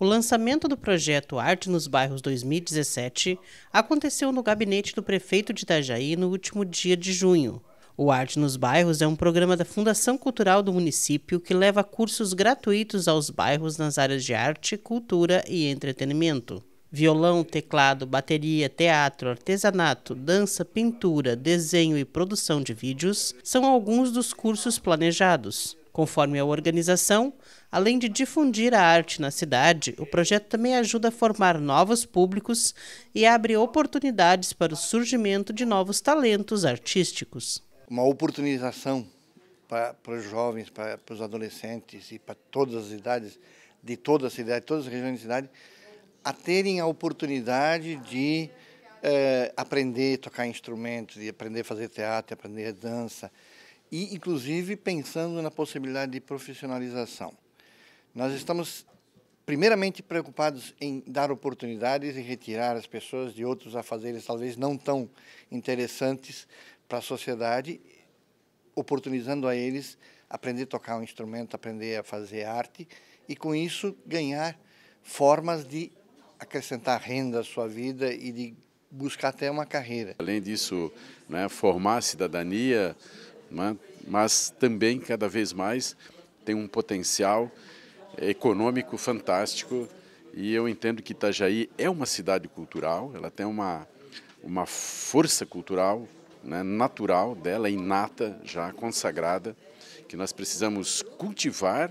O lançamento do projeto Arte nos Bairros 2017 aconteceu no gabinete do prefeito de Itajaí no último dia de junho. O Arte nos Bairros é um programa da Fundação Cultural do município que leva cursos gratuitos aos bairros nas áreas de arte, cultura e entretenimento. Violão, teclado, bateria, teatro, artesanato, dança, pintura, desenho e produção de vídeos são alguns dos cursos planejados. Conforme a organização, além de difundir a arte na cidade, o projeto também ajuda a formar novos públicos e abre oportunidades para o surgimento de novos talentos artísticos. Uma oportunização para, para os jovens, para, para, os adolescentes e para todas as idades, de toda a cidade, todas as regiões da cidade, a terem a oportunidade de eh, aprender a tocar instrumentos, de aprender a fazer teatro, aprender a dança, e, inclusive, pensando na possibilidade de profissionalização. Nós estamos, primeiramente, preocupados em dar oportunidades e retirar as pessoas de outros afazeres talvez não tão interessantes para a sociedade, oportunizando a eles aprender a tocar um instrumento, aprender a fazer arte e, com isso, ganhar formas de acrescentar renda à sua vida e de buscar até uma carreira. Além disso, né, formar a cidadania, né? mas também cada vez mais tem um potencial econômico fantástico e eu entendo que Itajaí é uma cidade cultural, ela tem uma, uma força cultural né, natural dela, inata, já consagrada, que nós precisamos cultivar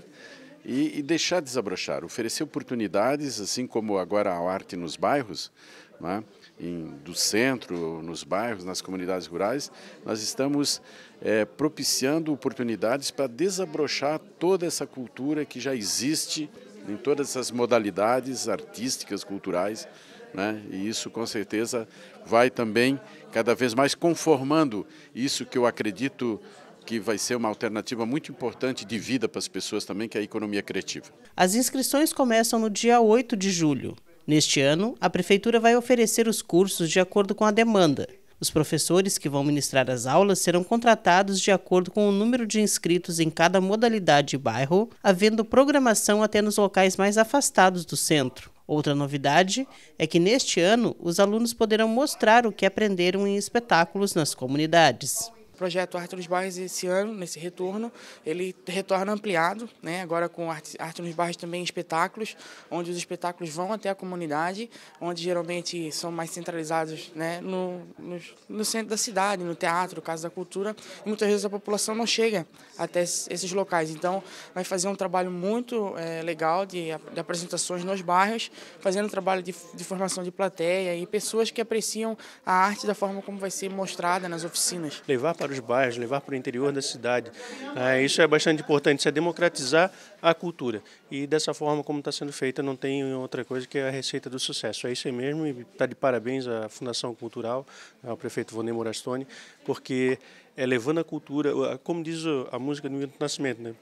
e, e deixar desabrochar, oferecer oportunidades, assim como agora a arte nos bairros, né? em, do centro, nos bairros, nas comunidades rurais, nós estamos é, propiciando oportunidades para desabrochar toda essa cultura que já existe em todas essas modalidades artísticas, culturais, né? e isso com certeza vai também cada vez mais conformando isso que eu acredito que vai ser uma alternativa muito importante de vida para as pessoas também, que é a economia criativa. As inscrições começam no dia 8 de julho. Neste ano, a Prefeitura vai oferecer os cursos de acordo com a demanda. Os professores que vão ministrar as aulas serão contratados de acordo com o número de inscritos em cada modalidade e bairro, havendo programação até nos locais mais afastados do centro. Outra novidade é que neste ano os alunos poderão mostrar o que aprenderam em espetáculos nas comunidades projeto Arte nos Bairros esse ano, nesse retorno, ele retorna ampliado, né? agora com Arte, Arte nos Bairros também espetáculos, onde os espetáculos vão até a comunidade, onde geralmente são mais centralizados né? no, no, no centro da cidade, no teatro, Casa da Cultura, e muitas vezes a população não chega até esses locais. Então, vai fazer um trabalho muito é, legal de, de, apresentações nos bairros, fazendo um trabalho de, de formação de plateia e pessoas que apreciam a arte da forma como vai ser mostrada nas oficinas. Levar para para os bairros, levar para o interior da cidade. Ah, isso é bastante importante, isso é democratizar a cultura. E dessa forma, como está sendo feita, não tem outra coisa que a receita do sucesso. É isso mesmo e está de parabéns à Fundação Cultural, ao prefeito Vonei Morastone, porque é levando a cultura, como diz a música do Milton Nascimento, né?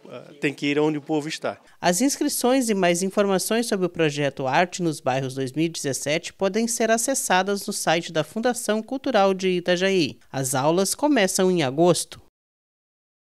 tem que ir onde o povo está. As inscrições e mais informações sobre o projeto Arte nos Bairros 2017 podem ser acessadas no site da Fundação Cultural de Itajaí. As aulas começam em agosto.